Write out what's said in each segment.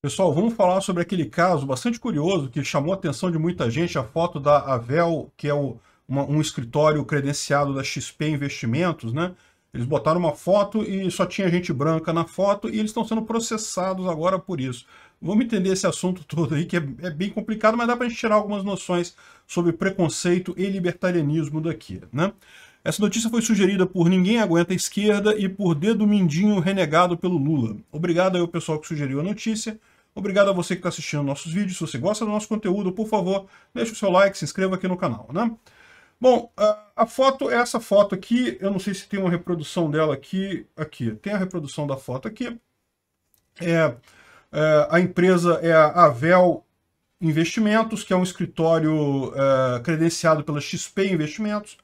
Pessoal, vamos falar sobre aquele caso bastante curioso que chamou a atenção de muita gente, a foto da Avel, que é o, uma, um escritório credenciado da XP Investimentos, né? Eles botaram uma foto e só tinha gente branca na foto e eles estão sendo processados agora por isso. Vamos entender esse assunto todo aí, que é, é bem complicado, mas dá para a gente tirar algumas noções sobre preconceito e libertarianismo daqui, né? Essa notícia foi sugerida por Ninguém Aguenta a Esquerda e por Dedo Mindinho renegado pelo Lula. Obrigado aí ao pessoal que sugeriu a notícia. Obrigado a você que está assistindo nossos vídeos. Se você gosta do nosso conteúdo, por favor, deixe o seu like, se inscreva aqui no canal, né? Bom, a foto é essa foto aqui. Eu não sei se tem uma reprodução dela aqui. Aqui, tem a reprodução da foto aqui. É, é a empresa é a Avel Investimentos, que é um escritório é, credenciado pela XP Investimentos.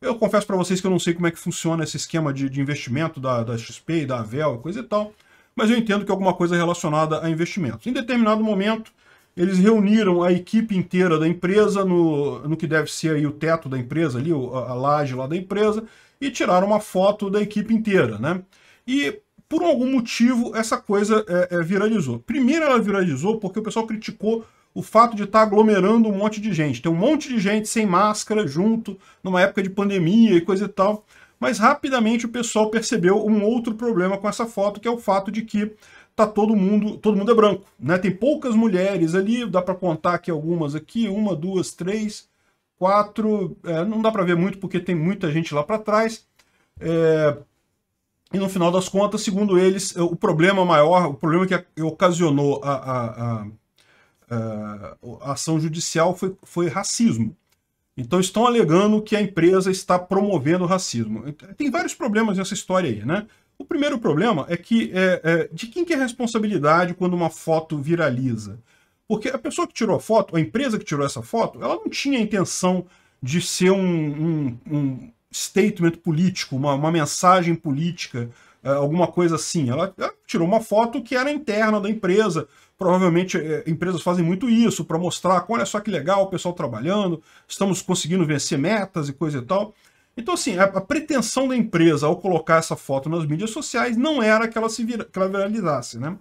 Eu confesso para vocês que eu não sei como é que funciona esse esquema de, de investimento da, da XP e da Avel e coisa e tal mas eu entendo que é alguma coisa relacionada a investimentos. Em determinado momento, eles reuniram a equipe inteira da empresa no, no que deve ser aí o teto da empresa, ali, a, a laje lá da empresa, e tiraram uma foto da equipe inteira, né? E por algum motivo essa coisa é, é, viralizou. Primeiro ela viralizou porque o pessoal criticou o fato de estar tá aglomerando um monte de gente. Tem um monte de gente sem máscara junto, numa época de pandemia e coisa e tal. Mas rapidamente o pessoal percebeu um outro problema com essa foto, que é o fato de que tá todo mundo, todo mundo é branco, né? Tem poucas mulheres ali, dá para contar aqui algumas aqui, uma, duas, três, quatro, é, não dá para ver muito porque tem muita gente lá para trás. É, e no final das contas, segundo eles, é, o problema maior, o problema que ocasionou a, a, a, a ação judicial foi, foi racismo. Então estão alegando que a empresa está promovendo racismo. Tem vários problemas nessa história aí, né? O primeiro problema é que é, é, de quem que é a responsabilidade quando uma foto viraliza? Porque a pessoa que tirou a foto, a empresa que tirou essa foto, ela não tinha a intenção de ser um, um, um statement político, uma, uma mensagem política é, alguma coisa assim. Ela, tirou uma foto que era interna da empresa. Provavelmente é, empresas fazem muito isso para mostrar, olha só que legal, o pessoal trabalhando, estamos conseguindo vencer metas e coisa e tal. Então, assim, a, a pretensão da empresa ao colocar essa foto nas mídias sociais não era que ela se vira, que ela viralizasse, né?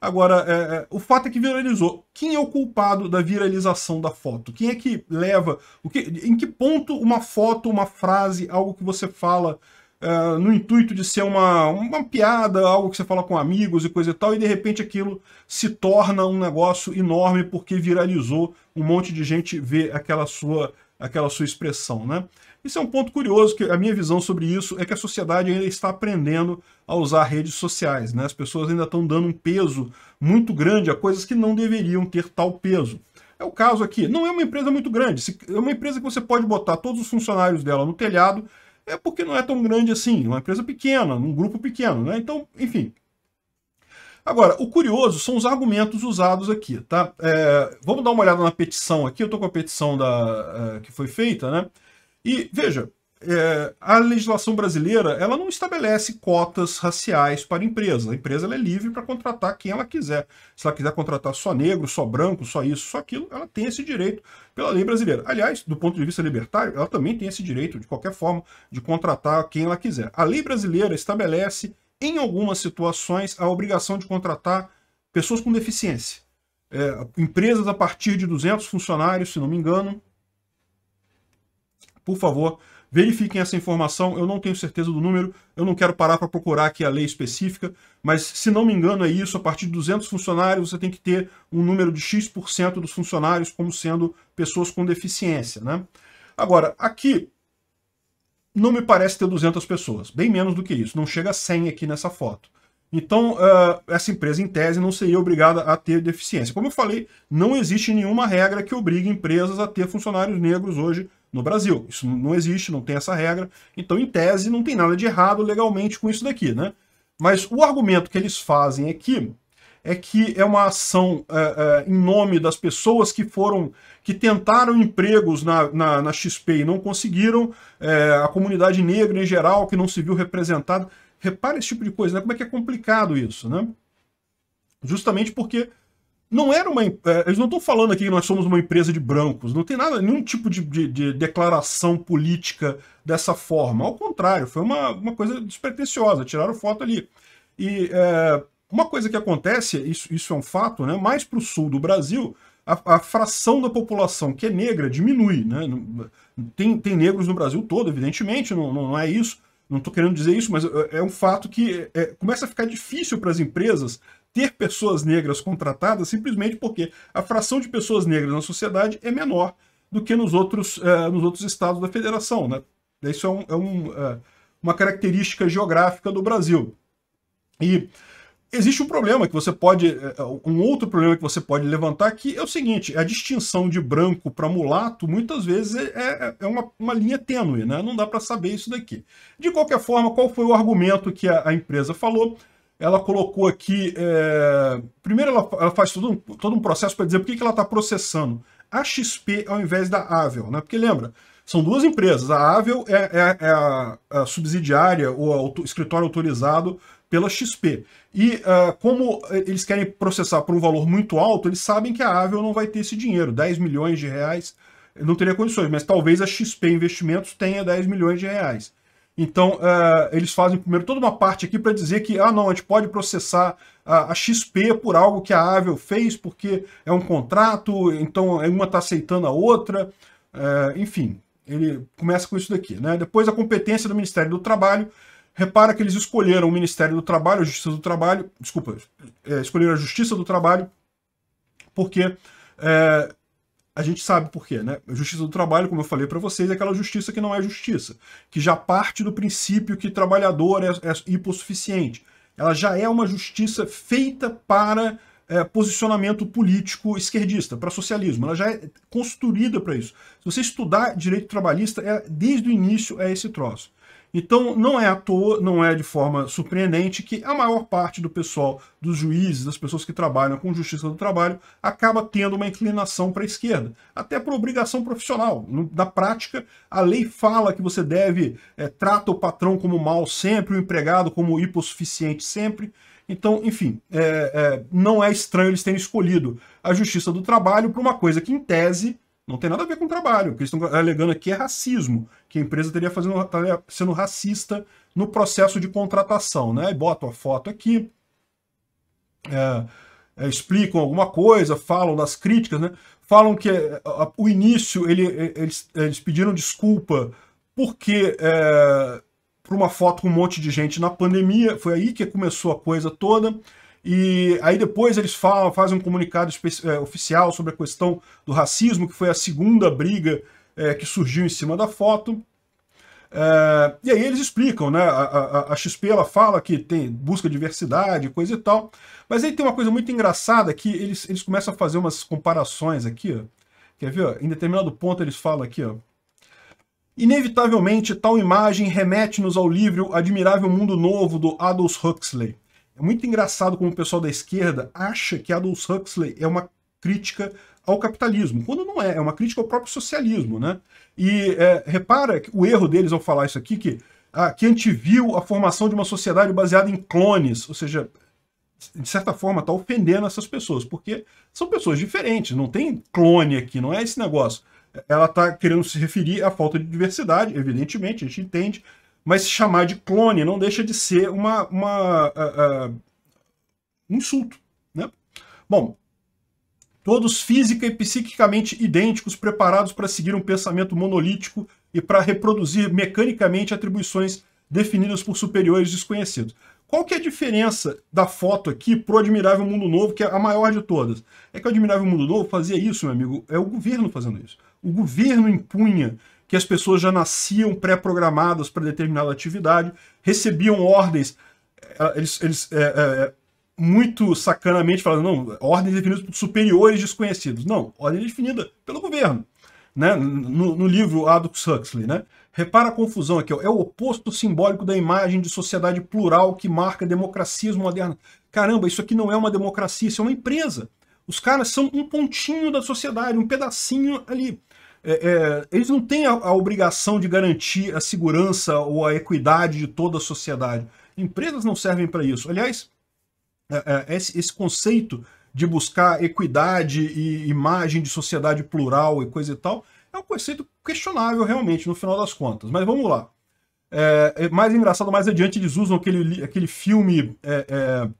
Agora, é, é o fato é que viralizou. Quem é o culpado da viralização da foto? Quem é que leva? O que, em que ponto uma foto, uma frase, algo que você fala é, no intuito de ser uma, uma piada, algo que você fala com amigos e coisa e tal, e de repente aquilo se torna um negócio enorme porque viralizou, um monte de gente vê aquela sua, aquela sua expressão, né? Isso é um ponto curioso, que a minha visão sobre isso é que a sociedade ainda está aprendendo a usar redes sociais, né? As pessoas ainda estão dando um peso muito grande a coisas que não deveriam ter tal peso. É o caso aqui. Não é uma empresa muito grande. É uma empresa que você pode botar todos os funcionários dela no telhado é porque não é tão grande assim, uma empresa pequena, um grupo pequeno, né? Então, enfim. Agora, o curioso são os argumentos usados aqui, tá? É, vamos dar uma olhada na petição aqui, eu estou com a petição da, é, que foi feita, né? E veja, é, a legislação brasileira ela não estabelece cotas raciais para empresas. A empresa é livre para contratar quem ela quiser. Se ela quiser contratar só negro, só branco, só isso, só aquilo, ela tem esse direito pela lei brasileira. Aliás, do ponto de vista libertário, ela também tem esse direito, de qualquer forma, de contratar quem ela quiser. A lei brasileira estabelece, em algumas situações, a obrigação de contratar pessoas com deficiência. É, empresas a partir de 200 funcionários, se não me engano. Por favor, Verifiquem essa informação, eu não tenho certeza do número, eu não quero parar para procurar aqui a lei específica, mas se não me engano é isso, a partir de 200 funcionários você tem que ter um número de X% dos funcionários como sendo pessoas com deficiência. Né? Agora, aqui não me parece ter 200 pessoas, bem menos do que isso, não chega a 100 aqui nessa foto. Então, eh, essa empresa, em tese, não seria obrigada a ter deficiência. Como eu falei, não existe nenhuma regra que obrigue empresas a ter funcionários negros hoje no Brasil. Isso não existe, não tem essa regra. Então, em tese, não tem nada de errado legalmente com isso daqui, né? Mas o argumento que eles fazem aqui é que é uma ação é, é, em nome das pessoas que foram que tentaram empregos na, na, na XP e não conseguiram, é, a comunidade negra em geral que não se viu representada. repare esse tipo de coisa, né? Como é que é complicado isso, né? Justamente porque não era uma. Eles é, não estão falando aqui que nós somos uma empresa de brancos. Não tem nada, nenhum tipo de, de, de declaração política dessa forma. Ao contrário, foi uma, uma coisa despretensiosa. Tiraram foto ali. E é, uma coisa que acontece, isso, isso é um fato, né? Mais para o sul do Brasil, a, a, fração da população que é negra diminui. Né? Tem, tem negros no Brasil todo, evidentemente, não, não, não é isso. Não estou querendo dizer isso, mas é, é um fato que é, é, começa a ficar difícil para as empresas ter pessoas negras contratadas simplesmente porque a fração de pessoas negras na sociedade é menor do que nos outros, uh, nos outros estados da federação. Né? Isso é, um, é um, uh, uma característica geográfica do Brasil. E existe um problema que você pode. Eh, um outro problema que você pode levantar que é o seguinte: a distinção de branco para mulato muitas vezes é é, é, é uma, uma, linha tênue, né? Não dá para saber isso daqui. De qualquer forma, qual foi o argumento que a, a empresa falou? ela colocou aqui. É... Primeiro, ela, ela, faz todo um, todo um processo para dizer por que, que ela está processando a XP ao invés da Avel, né? Porque lembra, são duas empresas. A Avel é, é, é a, a, subsidiária ou escritório autorizado pela XP. E uh, como eles querem processar por um valor muito alto, eles sabem que a Avel não vai ter esse dinheiro, 10 milhões de reais, não teria condições, mas talvez a XP Investimentos tenha 10 milhões de reais. Então, é, eles fazem primeiro toda uma parte aqui para dizer que, ah, não, a gente pode processar a, a, XP por algo que a Avel fez, porque é um contrato, então uma está aceitando a outra, é, enfim, ele começa com isso daqui. Né? Depois, a competência do Ministério do Trabalho. Repara que eles escolheram o Ministério do Trabalho, a Justiça do Trabalho, desculpa, é, escolheram a Justiça do Trabalho, porque é, a gente sabe por quê, né? A justiça do trabalho, como eu falei para vocês, é aquela justiça que não é justiça, que já parte do princípio que trabalhador é, é hipossuficiente. Ela já é uma justiça feita para é, posicionamento político esquerdista, para socialismo. Ela já é construída para isso. Se você estudar direito trabalhista, é, desde o início é esse troço. Então, não é à toa, não é de forma surpreendente que a maior parte do pessoal, dos juízes, das pessoas que trabalham com justiça do trabalho, acaba tendo uma inclinação para a esquerda, até por obrigação profissional. Na prática, a lei fala que você deve é, trata o patrão como mal sempre, o empregado como hipossuficiente sempre. Então, enfim, é, é, não é estranho eles terem escolhido a justiça do trabalho para uma coisa que, em tese, não tem nada a ver com trabalho. O que eles estão alegando aqui é racismo, que a empresa teria fazendo, sendo racista no processo de contratação. Né? E botam a foto aqui, é, é, explicam alguma coisa, falam das críticas, né? falam que a, a, o início ele, eles, eles, pediram desculpa porque é, por uma foto com um monte de gente na pandemia, foi aí que começou a coisa toda. E aí depois eles falam, fazem um comunicado é, oficial sobre a questão do racismo, que foi a segunda briga é, que surgiu em cima da foto. É, e aí eles explicam, né? A, a, a, XP ela fala que tem busca diversidade, coisa e tal. Mas aí tem uma coisa muito engraçada que eles, eles começam a fazer umas comparações aqui, ó. Quer ver? Ó? Em determinado ponto eles falam aqui, ó. Inevitavelmente, tal imagem remete-nos ao livro Admirável Mundo Novo, do Aldous Huxley. É muito engraçado como o pessoal da esquerda acha que Adolf Huxley é uma crítica ao capitalismo, quando não é, é uma crítica ao próprio socialismo, né? E é, repara o erro deles ao falar isso aqui, que, a ah, que anteviu a formação de uma sociedade baseada em clones, ou seja, de certa forma está ofendendo essas pessoas, porque são pessoas diferentes, não tem clone aqui, não é esse negócio. Ela está querendo se referir à falta de diversidade, evidentemente, a gente entende, mas chamar de clone não deixa de ser uma, uma uh, uh, insulto. Né? Bom, todos física e psiquicamente idênticos, preparados para seguir um pensamento monolítico e para reproduzir mecanicamente atribuições definidas por superiores desconhecidos. Qual que é a diferença da foto aqui pro Admirável Mundo Novo, que é a maior de todas? É que o Admirável Mundo Novo fazia isso, meu amigo, é o governo fazendo isso. O governo impunha que as pessoas já nasciam pré-programadas para determinada atividade, recebiam ordens, eh, eles, eles é, é, muito sacanamente falando, não, ordens definidas por superiores desconhecidos. Não, ordem definida pelo governo. Né? No, no livro Adux Huxley, né? Repara a confusão aqui, ó. é o oposto simbólico da imagem de sociedade plural que marca democracias modernas. Caramba, isso aqui não é uma democracia, isso é uma empresa. Os caras são um pontinho da sociedade, um pedacinho ali. É, é, eles não têm a, a obrigação de garantir a segurança ou a equidade de toda a sociedade. Empresas não servem para isso. Aliás, é, é, esse, conceito de buscar equidade e imagem de sociedade plural e coisa e tal, é um conceito questionável realmente, no final das contas. Mas vamos lá. É, mais engraçado, mais adiante eles usam aquele, aquele filme é, é,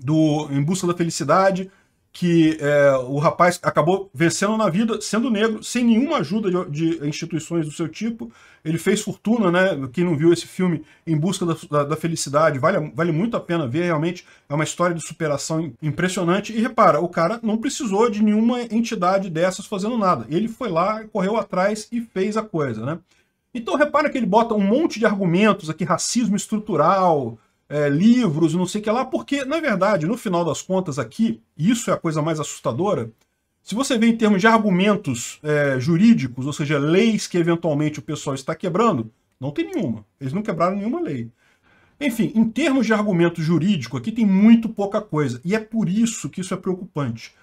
do Em Busca da Felicidade, que é, o rapaz acabou vencendo na vida, sendo negro, sem nenhuma ajuda de, de, instituições do seu tipo. Ele fez fortuna, né? Quem não viu esse filme, Em Busca da, da, da Felicidade, vale, vale muito a pena ver, realmente é uma história de superação impressionante. E repara, o cara não precisou de nenhuma entidade dessas fazendo nada. Ele foi lá, correu atrás e fez a coisa, né? Então repara que ele bota um monte de argumentos aqui, racismo estrutural, é, livros, não sei o que lá, porque, na verdade, no final das contas aqui, isso é a coisa mais assustadora, se você vê em termos de argumentos é, jurídicos, ou seja, leis que eventualmente o pessoal está quebrando, não tem nenhuma. Eles não quebraram nenhuma lei. Enfim, em termos de argumento jurídico, aqui tem muito pouca coisa. E é por isso que isso é preocupante.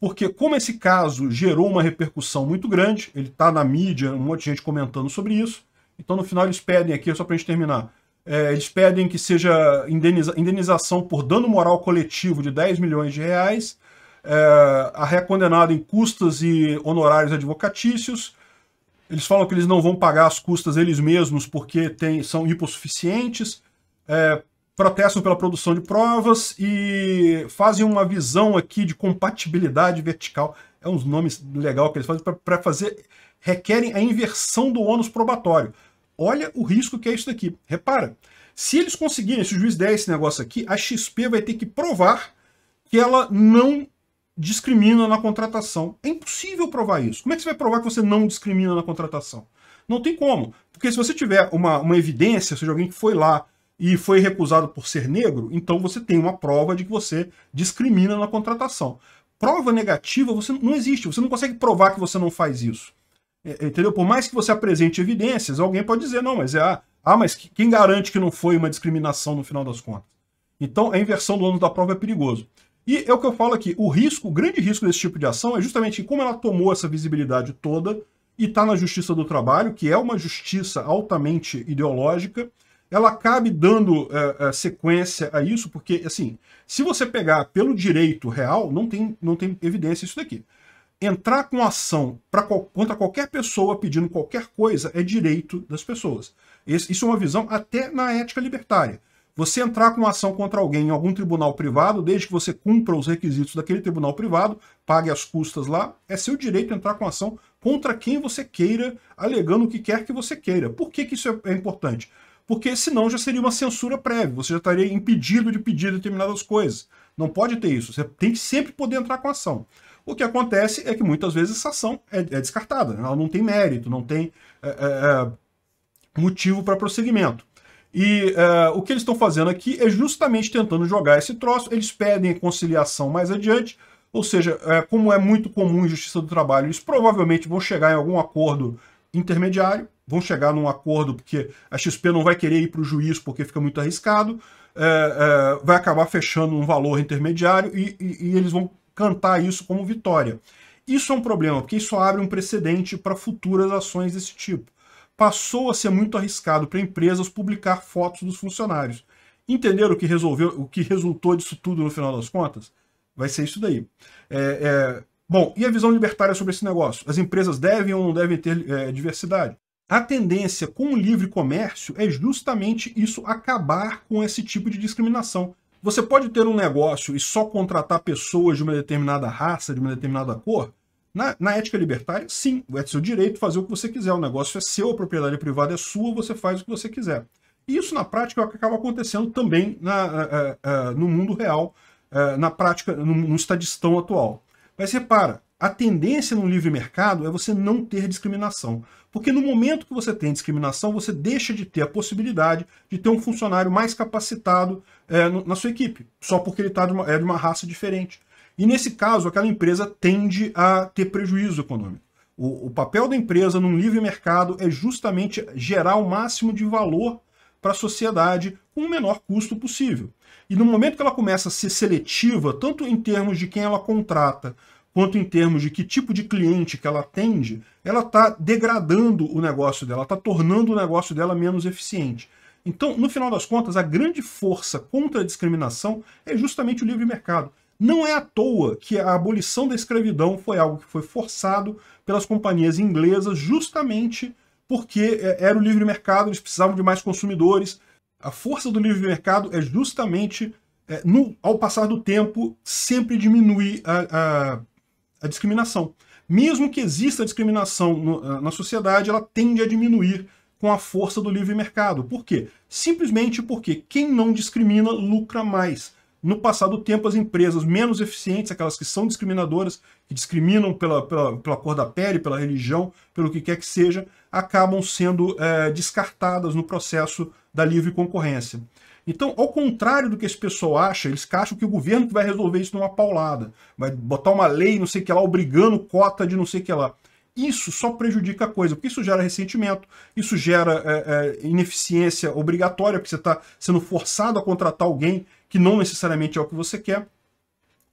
Porque como esse caso gerou uma repercussão muito grande, ele está na mídia, um monte de gente comentando sobre isso, então no final eles pedem aqui, só para a gente terminar, é, eles pedem que seja indeniza indenização por dano moral coletivo de 10 milhões de reais, é, a ré condenada em custas e honorários advocatícios. Eles falam que eles não vão pagar as custas eles mesmos porque tem, são hipossuficientes, é, protestam pela produção de provas e fazem uma visão aqui de compatibilidade vertical. É uns nomes legal que eles fazem para fazer requerem a inversão do ônus probatório. Olha o risco que é isso daqui. Repara, se eles conseguirem, se o juiz der esse negócio aqui, a XP vai ter que provar que ela não discrimina na contratação. É impossível provar isso. Como é que você vai provar que você não discrimina na contratação? Não tem como. Porque se você tiver uma, uma evidência, ou seja, alguém que foi lá e foi recusado por ser negro, então você tem uma prova de que você discrimina na contratação. Prova negativa você não existe, você não consegue provar que você não faz isso. É, é, entendeu? Por mais que você apresente evidências, alguém pode dizer, não, mas é a. Ah, ah, mas quem garante que não foi uma discriminação no final das contas? Então, a inversão do ônus da prova é perigoso. E é o que eu falo aqui, o risco, o grande risco desse tipo de ação é justamente como ela tomou essa visibilidade toda e está na Justiça do Trabalho, que é uma justiça altamente ideológica, ela acabe dando é, é, sequência a isso, porque, assim, se você pegar pelo direito real, não tem, não tem evidência isso daqui entrar com ação pra, contra qualquer pessoa pedindo qualquer coisa é direito das pessoas. Esse, isso é uma visão até na ética libertária. Você entrar com ação contra alguém em algum tribunal privado, desde que você cumpra os requisitos daquele tribunal privado, pague as custas lá, é seu direito entrar com ação contra quem você queira, alegando o que quer que você queira. Por que, que isso é, é importante? Porque senão já seria uma censura prévia, você já estaria impedido de pedir determinadas coisas. Não pode ter isso, você tem que sempre poder entrar com ação. O que acontece é que muitas vezes essa ação é, é descartada, né? ela não tem mérito, não tem é, é, é motivo para prosseguimento. E é, o que eles estão fazendo aqui é justamente tentando jogar esse troço, eles pedem conciliação mais adiante, ou seja, como é muito comum em Justiça do Trabalho, eles provavelmente vão chegar em algum acordo intermediário, vão chegar num acordo porque a XP não vai querer ir para o juiz porque fica muito arriscado, é, é, vai acabar fechando um valor intermediário e, e, e eles vão cantar isso como vitória. Isso é um problema, porque isso abre um precedente para futuras ações desse tipo. Passou a ser muito arriscado para empresas publicar fotos dos funcionários. Entenderam o que resolveu, o que resultou disso tudo no final das contas? Vai ser isso daí. É, é... Bom, e a visão libertária sobre esse negócio? As empresas devem ou não devem ter é, diversidade? A tendência com o livre comércio é justamente isso acabar com esse tipo de discriminação você pode ter um negócio e só contratar pessoas de uma determinada raça, de uma determinada cor? Na, na, ética libertária, sim, é seu direito fazer o que você quiser. O negócio é seu, a propriedade privada é sua, você faz o que você quiser. E isso, na prática, é o que acaba acontecendo também na, uh, uh, no mundo real, uh, na prática, no, no estadistão atual. Mas repara, a tendência no livre mercado é você não ter discriminação. Porque no momento que você tem discriminação, você deixa de ter a possibilidade de ter um funcionário mais capacitado é, na sua equipe, só porque ele tá de uma, é de uma raça diferente. E nesse caso, aquela empresa tende a ter prejuízo econômico. O, o papel da empresa num livre mercado é justamente gerar o máximo de valor para a sociedade com o menor custo possível. E no momento que ela começa a ser seletiva, tanto em termos de quem ela contrata, quanto em termos de que tipo de cliente que ela atende, ela está degradando o negócio dela, está tornando o negócio dela menos eficiente. Então, no final das contas, a grande força contra a discriminação é justamente o livre mercado. Não é à toa que a abolição da escravidão foi algo que foi forçado pelas companhias inglesas justamente porque é, era o livre mercado, eles precisavam de mais consumidores. A força do livre mercado é justamente, é, no, ao passar do tempo, sempre diminuir a, a a discriminação. Mesmo que exista discriminação no, eh, na sociedade, ela tende a diminuir com a força do livre mercado. Por quê? Simplesmente porque quem não discrimina lucra mais. No passado do tempo, as empresas menos eficientes, aquelas que são discriminadoras, que discriminam pela, pela, pela, cor da pele, pela religião, pelo que quer que seja, acabam sendo é, descartadas no processo da livre concorrência. Então, ao contrário do que esse pessoal acha, eles acham que o governo vai resolver isso numa paulada, vai botar uma lei, não sei o que lá, obrigando cota de não sei o que lá. Isso só prejudica a coisa, porque isso gera ressentimento, isso gera é, é, ineficiência obrigatória, porque você está sendo forçado a contratar alguém que não necessariamente é o que você quer.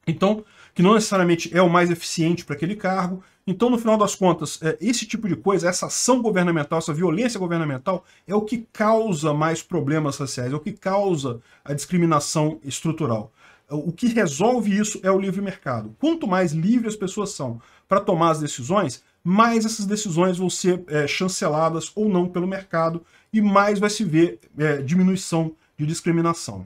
Então, que não necessariamente é o mais eficiente para aquele cargo. Então, no final das contas, é, esse tipo de coisa, essa ação governamental, essa violência governamental, é o que causa mais problemas raciais, é o que causa a discriminação estrutural. É, o que resolve isso é o livre mercado. Quanto mais livre as pessoas são para tomar as decisões, mais essas decisões vão ser é, chanceladas ou não pelo mercado e mais vai se ver é, diminuição de discriminação.